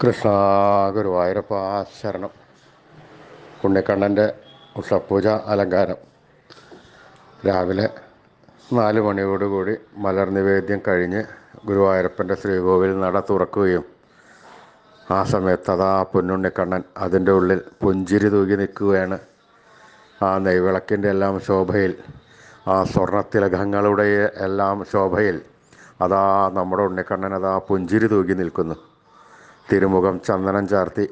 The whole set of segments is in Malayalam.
കൃഷ്ണ ഗുരുവായൂരപ്പ ശരണം ഉണ്ണിക്കണ്ണൻ്റെ ഉഷപ്പൂജ അലങ്കാരം രാവിലെ നാല് മണിയോടുകൂടി മലർ നിവേദ്യം കഴിഞ്ഞ് ഗുരുവായൂരപ്പൻ്റെ ശ്രീകോവിൽ നട തുറക്കുകയും ആ സമയത്ത് അതാ പൊന്നുണ്ണിക്കണ്ണൻ അതിൻ്റെ ഉള്ളിൽ പുഞ്ചിരി തൂകി നിൽക്കുകയാണ് ആ നെയ്വിളക്കിൻ്റെ എല്ലാം ശോഭയിൽ ആ സ്വർണത്തിലകങ്ങളുടെ എല്ലാം ശോഭയിൽ അതാ നമ്മുടെ ഉണ്ണിക്കണ്ണൻ അതാ പുഞ്ചിരി തൂകി നിൽക്കുന്നു തിരുമുഖം ചന്ദനം ചാർത്തി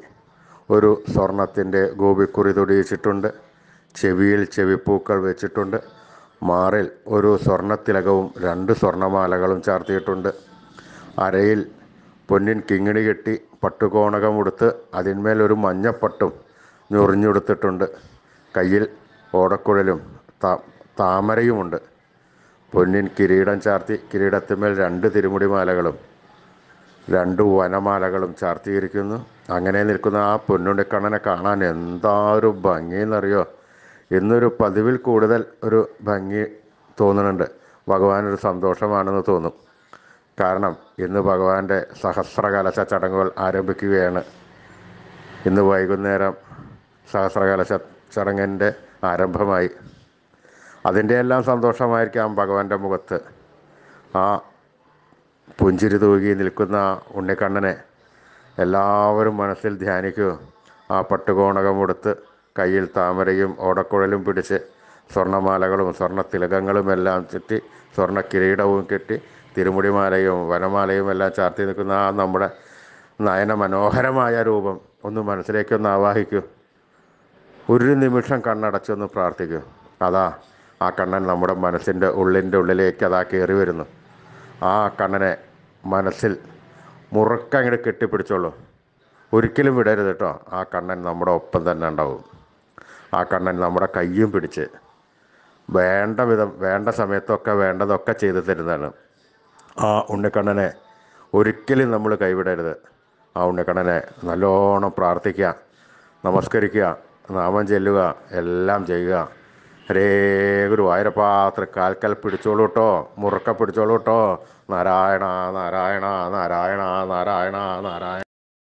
ഒരു സ്വർണത്തിൻ്റെ ഗോപിക്കുറി തൊടിയിച്ചിട്ടുണ്ട് ചെവിയിൽ ചെവിപ്പൂക്കൾ വെച്ചിട്ടുണ്ട് മാറിൽ ഒരു സ്വർണത്തിലകവും രണ്ട് സ്വർണമാലകളും ചാർത്തിയിട്ടുണ്ട് അരയിൽ പൊന്നിൻ കിങ്ങിണി കെട്ടി പട്ടുകോണകം ഉടുത്ത് അതിന്മേൽ ഒരു മഞ്ഞപ്പട്ടും ഞൊറിഞ്ഞുടുത്തിട്ടുണ്ട് കയ്യിൽ ഓടക്കുഴലും താ താമരയുമുണ്ട് പൊന്നിൻ കിരീടം ചാർത്തി കിരീടത്തിന്മേൽ രണ്ട് തിരുമുടി മാലകളും രണ്ട് വനമാലകളും ചാർത്തിയിരിക്കുന്നു അങ്ങനെ നിൽക്കുന്ന ആ പൊന്നുണ്ടിക്കണ്ണനെ കാണാൻ എന്താ ഒരു എന്നറിയോ ഇന്നൊരു പതിവിൽ കൂടുതൽ ഒരു ഭംഗി തോന്നുന്നുണ്ട് ഭഗവാനൊരു സന്തോഷമാണെന്ന് തോന്നും കാരണം ഇന്ന് ഭഗവാന്റെ സഹസ്രകലശ ചടങ്ങുകൾ ആരംഭിക്കുകയാണ് ഇന്ന് വൈകുന്നേരം സഹസ്രകലശ ചടങ്ങിൻ്റെ ആരംഭമായി അതിൻ്റെ എല്ലാം സന്തോഷമായിരിക്കാം ഭഗവാന്റെ മുഖത്ത് ആ പുഞ്ചിരി തൂകി നിൽക്കുന്ന ഉണ്ണിക്കണ്ണനെ എല്ലാവരും മനസ്സിൽ ധ്യാനിക്കൂ ആ പട്ടുകോണകം ഉടുത്ത് കയ്യിൽ താമരയും ഓടക്കുഴലും പിടിച്ച് സ്വർണ്ണമാലകളും സ്വർണ്ണ തിലകങ്ങളും എല്ലാം ചുറ്റി സ്വർണ്ണ കിരീടവും കെട്ടി തിരുമുടിമാലയും വനമാലയും എല്ലാം ചാർത്തി നിൽക്കുന്ന ആ നമ്മുടെ നയന മനോഹരമായ രൂപം ഒന്ന് മനസ്സിലേക്കൊന്ന് ആവാഹിക്കൂ ഒരു നിമിഷം കണ്ണടച്ചൊന്ന് പ്രാർത്ഥിക്കൂ അതാ ആ കണ്ണൻ നമ്മുടെ മനസ്സിൻ്റെ ഉള്ളിൻ്റെ ഉള്ളിലേക്ക് അതാ കയറി വരുന്നു ആ കണ്ണനെ മനസ്സിൽ മുറുക്ക അങ്ങോട്ട് കെട്ടിപ്പിടിച്ചോളൂ ഒരിക്കലും വിടരുത് കേട്ടോ ആ കണ്ണൻ നമ്മുടെ ഒപ്പം തന്നെ ഉണ്ടാവും ആ കണ്ണൻ നമ്മുടെ കയ്യും പിടിച്ച് വേണ്ട വിധം വേണ്ട സമയത്തൊക്കെ വേണ്ടതൊക്കെ ചെയ്തു തരുന്നതാണ് ആ ഉണ്ണിക്കണ്ണനെ ഒരിക്കലും നമ്മൾ കൈവിടരുത് ആ ഉണ്ണിക്കണ്ണനെ നല്ലോണം പ്രാർത്ഥിക്കുക നമസ്കരിക്കുക നാമം ചെല്ലുക എല്ലാം ചെയ്യുക ഹരേ ഗുരുവായൂരപ്പ തൃക്കാൽക്കൽ പിടിച്ചോളൂ കേട്ടോ മുറുക്ക പിടിച്ചോളൂ കേട്ടോ നാരായണ നാരായണ നാരായണ നാരായണ നാരായണ